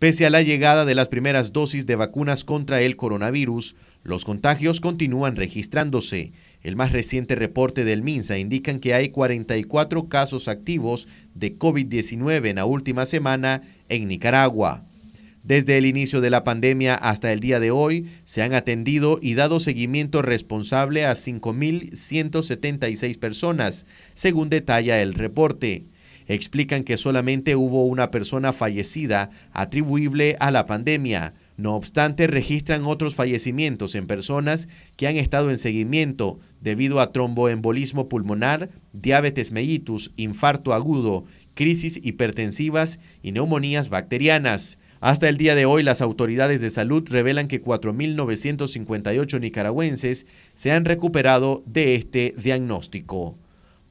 Pese a la llegada de las primeras dosis de vacunas contra el coronavirus, los contagios continúan registrándose. El más reciente reporte del MINSA indica que hay 44 casos activos de COVID-19 en la última semana en Nicaragua. Desde el inicio de la pandemia hasta el día de hoy, se han atendido y dado seguimiento responsable a 5.176 personas, según detalla el reporte explican que solamente hubo una persona fallecida atribuible a la pandemia. No obstante, registran otros fallecimientos en personas que han estado en seguimiento debido a tromboembolismo pulmonar, diabetes mellitus, infarto agudo, crisis hipertensivas y neumonías bacterianas. Hasta el día de hoy, las autoridades de salud revelan que 4.958 nicaragüenses se han recuperado de este diagnóstico.